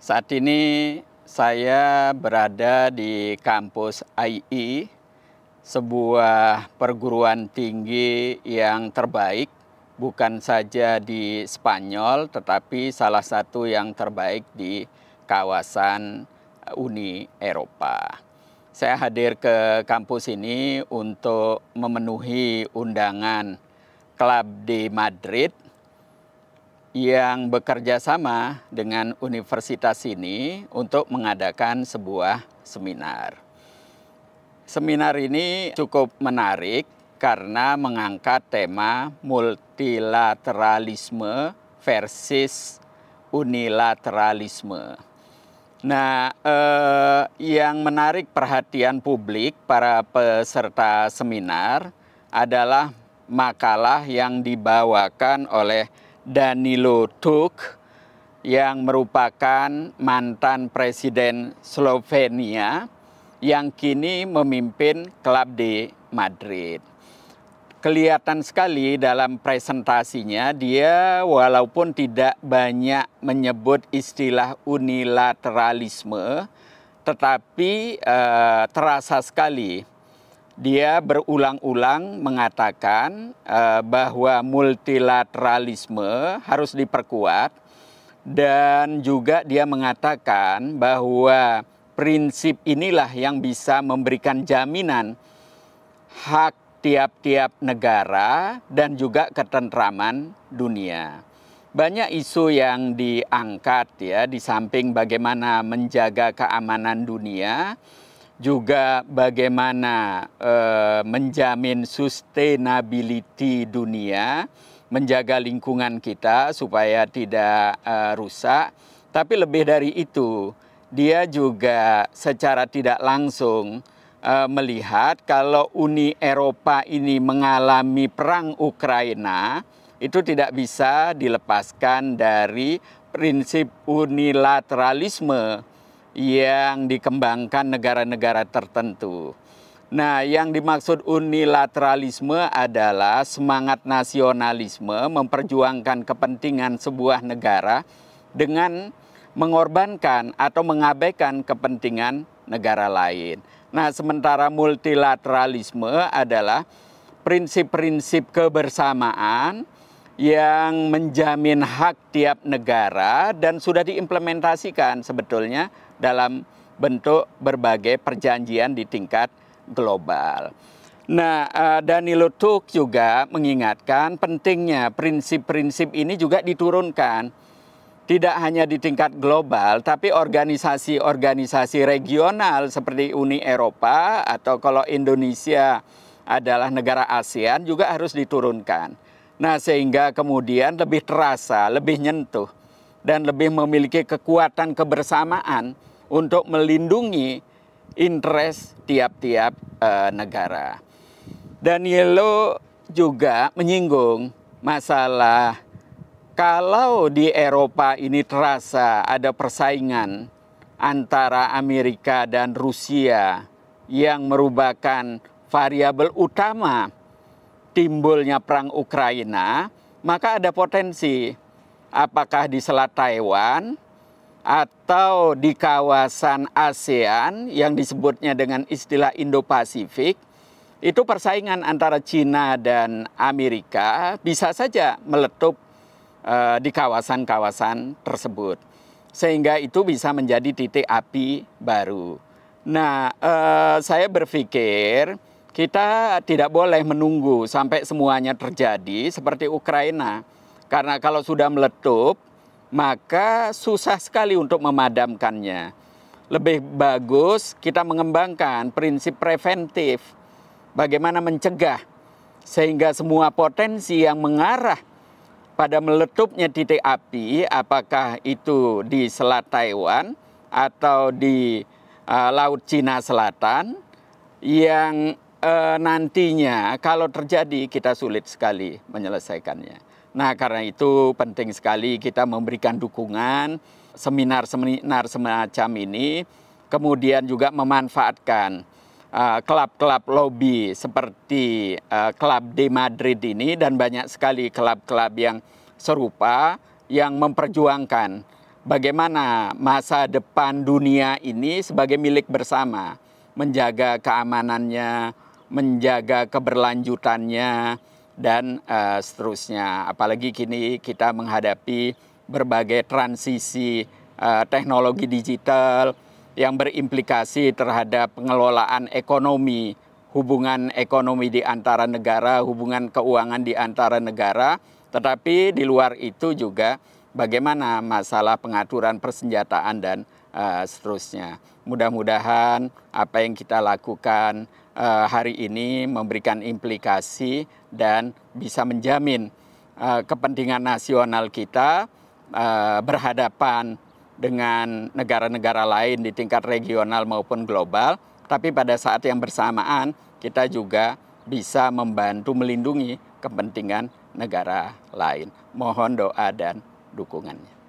Saat ini saya berada di kampus IE, sebuah perguruan tinggi yang terbaik bukan saja di Spanyol tetapi salah satu yang terbaik di kawasan Uni Eropa. Saya hadir ke kampus ini untuk memenuhi undangan klub di Madrid yang bekerja sama dengan universitas ini untuk mengadakan sebuah seminar. Seminar ini cukup menarik karena mengangkat tema multilateralisme versus unilateralisme. Nah, eh, yang menarik perhatian publik para peserta seminar adalah makalah yang dibawakan oleh Danilo Tuk yang merupakan mantan presiden Slovenia yang kini memimpin klub di Madrid. Kelihatan sekali dalam presentasinya dia walaupun tidak banyak menyebut istilah unilateralisme tetapi eh, terasa sekali dia berulang-ulang mengatakan uh, bahwa multilateralisme harus diperkuat dan juga dia mengatakan bahwa prinsip inilah yang bisa memberikan jaminan hak tiap-tiap negara dan juga ketentraman dunia. Banyak isu yang diangkat ya di samping bagaimana menjaga keamanan dunia, juga bagaimana eh, menjamin sustainability dunia, menjaga lingkungan kita supaya tidak eh, rusak, tapi lebih dari itu, dia juga secara tidak langsung eh, melihat kalau Uni Eropa ini mengalami perang Ukraina, itu tidak bisa dilepaskan dari prinsip unilateralisme yang dikembangkan negara-negara tertentu. Nah, yang dimaksud unilateralisme adalah semangat nasionalisme memperjuangkan kepentingan sebuah negara dengan mengorbankan atau mengabaikan kepentingan negara lain. Nah, sementara multilateralisme adalah prinsip-prinsip kebersamaan yang menjamin hak tiap negara dan sudah diimplementasikan sebetulnya dalam bentuk berbagai perjanjian di tingkat global. Nah, eh, Danilo Tuk juga mengingatkan pentingnya prinsip-prinsip ini juga diturunkan tidak hanya di tingkat global tapi organisasi-organisasi regional seperti Uni Eropa atau kalau Indonesia adalah negara ASEAN juga harus diturunkan Nah, sehingga kemudian lebih terasa, lebih nyentuh dan lebih memiliki kekuatan kebersamaan untuk melindungi interest tiap-tiap uh, negara. Danilo juga menyinggung masalah kalau di Eropa ini terasa ada persaingan antara Amerika dan Rusia yang merupakan variabel utama timbulnya perang Ukraina, maka ada potensi apakah di Selat Taiwan atau di kawasan ASEAN yang disebutnya dengan istilah Indo-Pasifik, itu persaingan antara Cina dan Amerika bisa saja meletup uh, di kawasan-kawasan tersebut. Sehingga itu bisa menjadi titik api baru. Nah, uh, saya berpikir kita tidak boleh menunggu sampai semuanya terjadi seperti Ukraina. Karena kalau sudah meletup, maka susah sekali untuk memadamkannya. Lebih bagus kita mengembangkan prinsip preventif, bagaimana mencegah sehingga semua potensi yang mengarah pada meletupnya titik api, apakah itu di Selat Taiwan atau di uh, Laut Cina Selatan, yang e, nantinya kalau terjadi kita sulit sekali menyelesaikannya. Nah karena itu penting sekali kita memberikan dukungan seminar-seminar semacam ini, kemudian juga memanfaatkan eh, klub-klub uh, lobby seperti klub uh, di Madrid ini dan banyak sekali klub-klub yang serupa yang memperjuangkan bagaimana masa depan dunia ini sebagai milik bersama, menjaga keamanannya, menjaga keberlanjutannya dan uh, seterusnya. Apalagi kini kita menghadapi berbagai transisi uh, teknologi digital yang berimplikasi terhadap pengelolaan ekonomi, hubungan ekonomi di antara negara, hubungan keuangan di antara negara, tetapi di luar itu juga bagaimana masalah pengaturan persenjataan dan uh, seterusnya. Mudah-mudahan apa yang kita lakukan Eh, hari ini memberikan implikasi dan bisa menjamin eh, kepentingan nasional kita eh, berhadapan dengan negara-negara lain di tingkat regional maupun global, tapi pada saat yang bersamaan kita juga bisa membantu melindungi kepentingan negara lain. Mohon doa dan dukungannya.